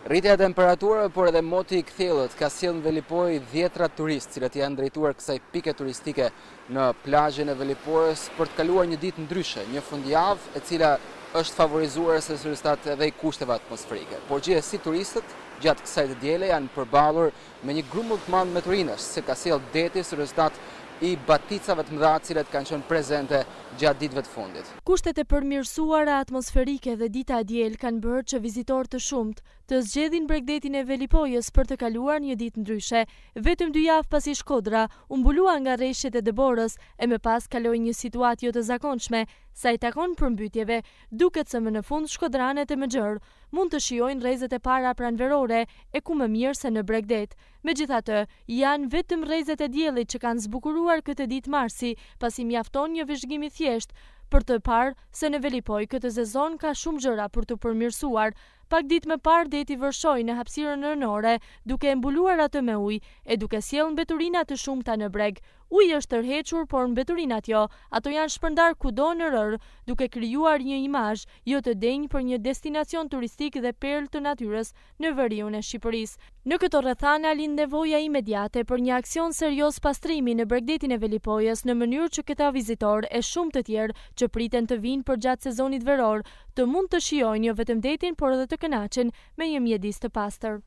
Rritja temperaturë, por edhe moti i kthjellët ka silën velipoj djetra turistë, cilët janë drejtuar kësaj pike turistike në plajën e velipojës, për të kaluar një ditë ndryshe, një fundjavë, e cila është favorizuar se suristat dhe i kushteve atmosferike. Por gjithë si turistët, gjatë kësaj të djele, janë përbalur me një grumë të manë me turinës, se ka silë deti suristat i baticave të mdha, cilët kanë qënë prezente gjatë ditëve të fundit. Kushtet e përmirësuara atmosferike dhe dita djelë kanë bërë që vizitor të shumët të zgjedhin bregdetin e Velipojës për të kaluar një ditë ndryshe. Vetëm dy javë pasi Shkodra umbulua nga rreshtet e dëborës e me pas kaloi një situatë jo të zakonshme, sa i takon përmbytjeve, duket se më në fund shkodranet e më gjërë mund të shiojnë rejzet e para pranverore e ku më mirë se në bregdet. Me gjitha të, janë vetëm rejzet e djelit që kanë zbukuruar këtë ditë marsi, pasi mjafton një vëzhgimi thjesht për të parë se në Velipoj këtë sezon ka shumë gjëra për të përmirësuar, Pak dit me par, deti vërshoj në hapsirën nërnore, duke e mbuluar atë me uj, e duke siel në beturinat të shumë në breg. Uj është tërhequr, por në beturinat jo, ato janë shpërndar kudo në rërë, duke kryuar një imaj, jo të denjë për një destinacion turistik dhe perl të natyres në vëriu në Shqipëris. Në këto rëthane, alin nevoja imediate për një aksion serios pastrimi në bregdetin e velipojes në mënyrë që këta vizitor e shumë të tjerë që priten të vinë për gjatë sezonit veror, të mund të shijojnë jo vetëm detin, por edhe të të kënaqen me një mjedis të pastër.